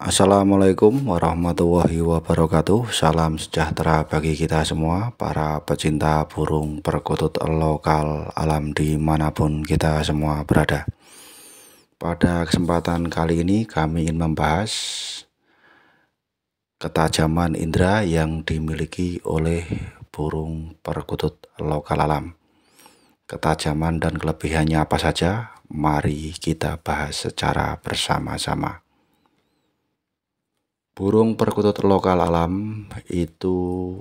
Assalamualaikum warahmatullahi wabarakatuh Salam sejahtera bagi kita semua Para pecinta burung perkutut lokal alam dimanapun kita semua berada Pada kesempatan kali ini kami ingin membahas Ketajaman indera yang dimiliki oleh burung perkutut lokal alam Ketajaman dan kelebihannya apa saja Mari kita bahas secara bersama-sama burung perkutut lokal alam itu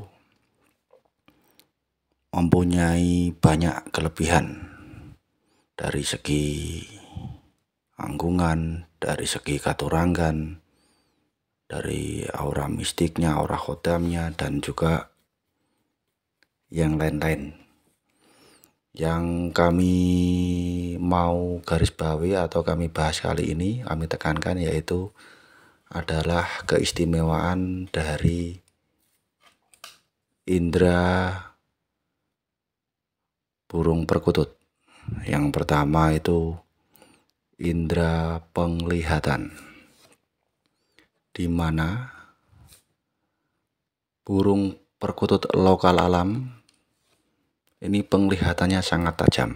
mempunyai banyak kelebihan dari segi anggungan, dari segi katurangan, dari aura mistiknya, aura khodamnya, dan juga yang lain-lain. Yang kami mau garis bawahi atau kami bahas kali ini, kami tekankan yaitu adalah keistimewaan dari indera burung perkutut. Yang pertama itu indera penglihatan. Di mana burung perkutut lokal alam ini penglihatannya sangat tajam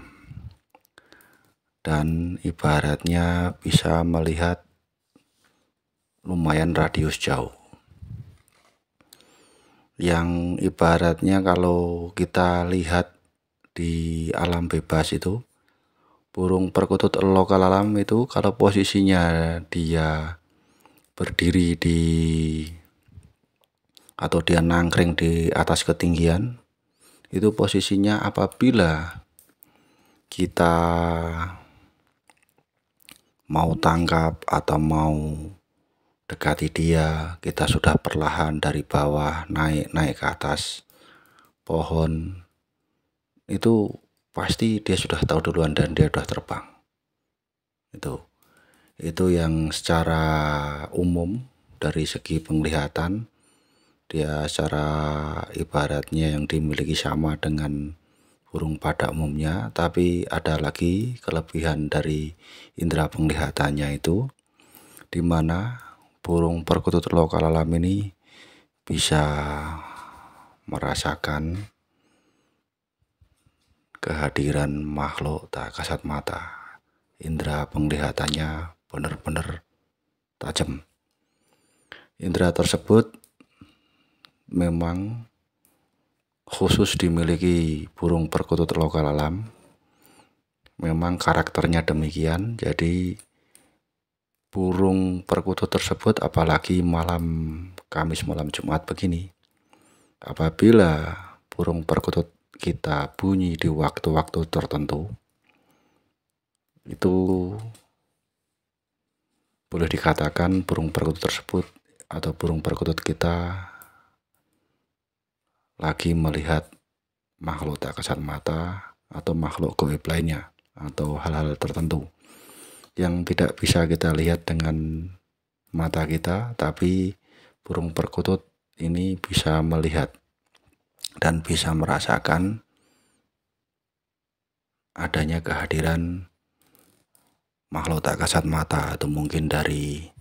dan ibaratnya bisa melihat lumayan radius jauh yang ibaratnya kalau kita lihat di alam bebas itu burung perkutut lokal alam itu kalau posisinya dia berdiri di atau dia nangkring di atas ketinggian itu posisinya apabila kita mau tangkap atau mau dekati dia, kita sudah perlahan dari bawah naik-naik ke atas pohon. Itu pasti dia sudah tahu duluan dan dia sudah terbang. Itu itu yang secara umum dari segi penglihatan dia secara ibaratnya yang dimiliki sama dengan burung pada umumnya, tapi ada lagi kelebihan dari indera penglihatannya itu, di mana burung perkutut lokal alam ini bisa merasakan kehadiran makhluk tak kasat mata. indera penglihatannya benar-benar tajam. Indra tersebut memang khusus dimiliki burung perkutut lokal alam. Memang karakternya demikian, jadi burung perkutut tersebut apalagi malam Kamis malam Jumat begini. Apabila burung perkutut kita bunyi di waktu-waktu tertentu, itu boleh dikatakan burung perkutut tersebut atau burung perkutut kita lagi melihat makhluk tak kasat mata atau makhluk goib lainnya atau hal-hal tertentu yang tidak bisa kita lihat dengan mata kita, tapi burung perkutut ini bisa melihat dan bisa merasakan adanya kehadiran makhluk tak kasat mata atau mungkin dari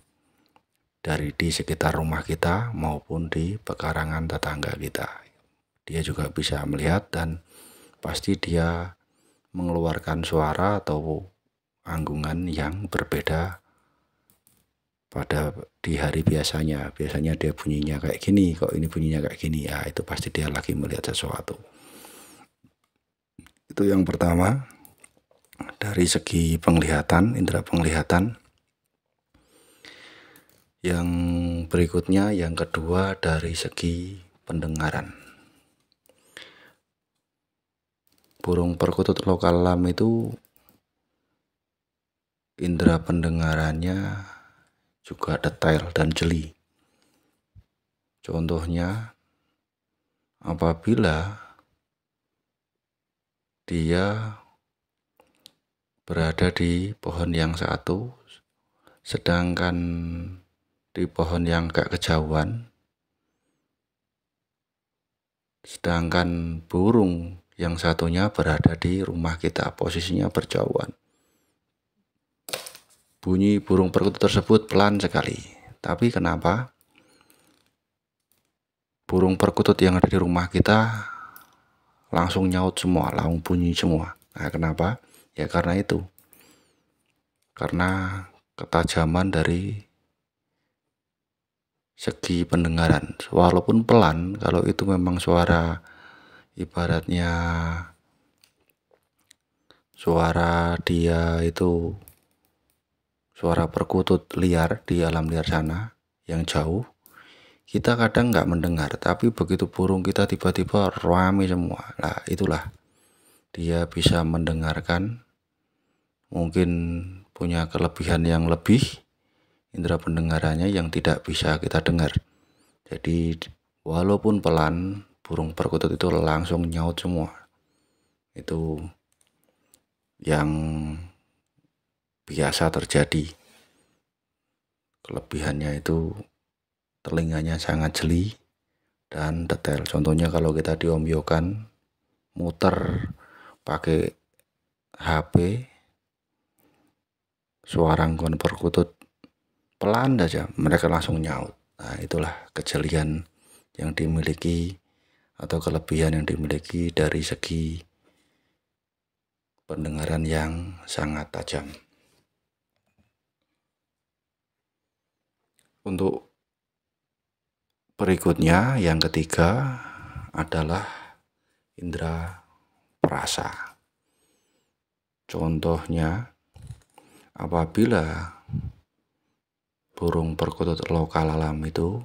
dari di sekitar rumah kita maupun di pekarangan tetangga kita. Dia juga bisa melihat dan pasti dia mengeluarkan suara atau anggungan yang berbeda pada di hari biasanya. Biasanya dia bunyinya kayak gini, kok ini bunyinya kayak gini. Ya, itu pasti dia lagi melihat sesuatu. Itu yang pertama. Dari segi penglihatan, indera penglihatan. Yang berikutnya, yang kedua dari segi pendengaran. Burung perkutut lokal lam itu indera pendengarannya juga detail dan jeli. Contohnya, apabila dia berada di pohon yang satu, sedangkan di pohon yang gak kejauhan, sedangkan burung yang satunya berada di rumah kita, posisinya berjauhan. Bunyi burung perkutut tersebut pelan sekali. Tapi kenapa? Burung perkutut yang ada di rumah kita langsung nyaut semua, langsung bunyi semua. Nah, kenapa? Ya karena itu. Karena ketajaman dari segi pendengaran. Walaupun pelan, kalau itu memang suara ibaratnya suara dia itu suara perkutut liar di alam liar sana yang jauh kita kadang nggak mendengar tapi begitu burung kita tiba-tiba ruami semua lah itulah dia bisa mendengarkan mungkin punya kelebihan yang lebih indera pendengarannya yang tidak bisa kita dengar jadi walaupun pelan burung perkutut itu langsung nyaut semua itu yang biasa terjadi. Kelebihannya itu telinganya sangat jeli dan detail. Contohnya kalau kita diombyokan muter pakai HP suara ngon perkutut pelan saja mereka langsung nyaut. Nah, itulah kejelian yang dimiliki atau kelebihan yang dimiliki dari segi pendengaran yang sangat tajam. Untuk berikutnya yang ketiga adalah indera perasa. Contohnya apabila burung perkutut lokal alam itu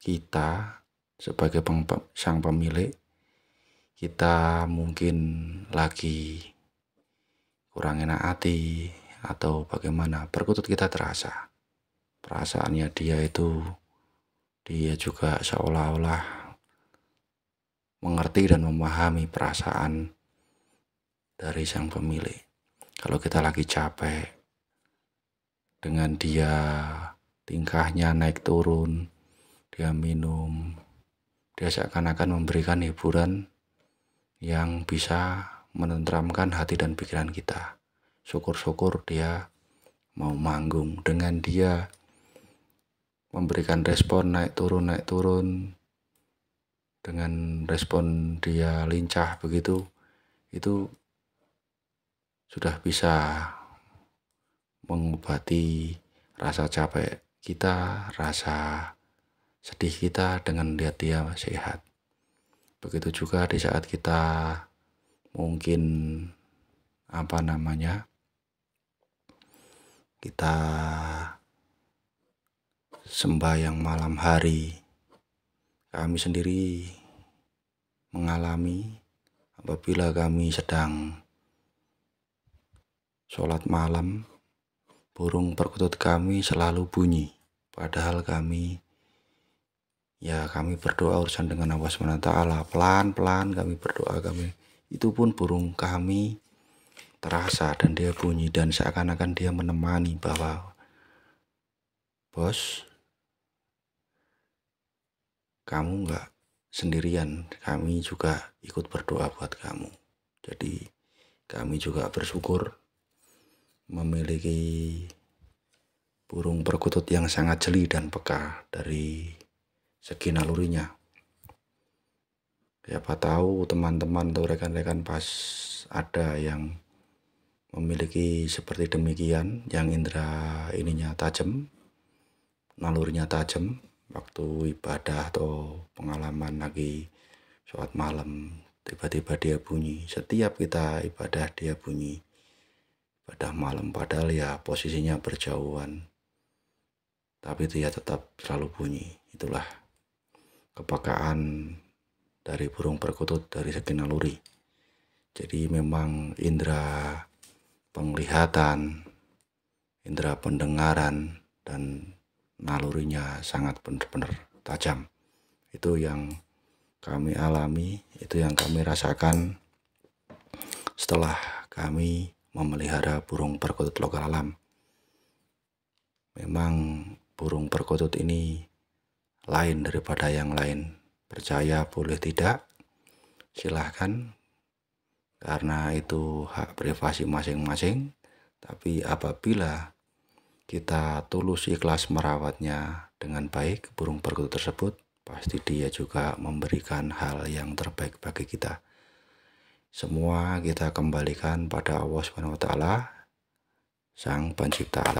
kita sebagai peng sang pemilik kita mungkin lagi kurang enak hati atau bagaimana perkutut kita terasa perasaannya dia itu dia juga seolah-olah mengerti dan memahami perasaan dari sang pemilik. Kalau kita lagi capek dengan dia tingkahnya naik turun, dia minum, dia seakan-akan memberikan hiburan yang bisa menentramkan hati dan pikiran kita. Syukur-syukur dia mau manggung dengan dia memberikan respon naik turun naik turun dengan respon dia lincah begitu itu sudah bisa mengobati rasa capek kita, rasa sedih kita dengan lihat dia sehat. Begitu juga di saat kita mungkin apa namanya? Kita sembahyang malam hari. Kami sendiri mengalami apabila kami sedang sholat malam, burung perkutut kami selalu bunyi. Padahal kami ya kami berdoa urusan dengan Allah SWT pelan-pelan kami berdoa kami itu pun burung kami terasa dan dia bunyi dan seakan-akan dia menemani bahwa bos kamu nggak sendirian, kami juga ikut berdoa buat kamu. Jadi kami juga bersyukur memiliki burung perkutut yang sangat jeli dan peka dari segi nalurinya. Siapa tahu teman-teman atau rekan-rekan pas ada yang memiliki seperti demikian yang indera ininya tajam, nalurnya tajam, waktu ibadah atau pengalaman lagi sholat malam tiba-tiba dia bunyi setiap kita ibadah dia bunyi ibadah malam padahal ya posisinya berjauhan tapi itu ya tetap selalu bunyi itulah kepekaan dari burung perkutut dari segi naluri jadi memang indera penglihatan indera pendengaran dan nalurinya sangat benar-benar tajam. Itu yang kami alami, itu yang kami rasakan setelah kami memelihara burung perkutut lokal alam. Memang burung perkutut ini lain daripada yang lain. Percaya boleh tidak, silahkan karena itu hak privasi masing-masing. Tapi apabila kita tulus ikhlas merawatnya dengan baik, burung perkutut tersebut pasti dia juga memberikan hal yang terbaik bagi kita. Semua kita kembalikan pada Allah Subhanahu Sang Pencipta alam.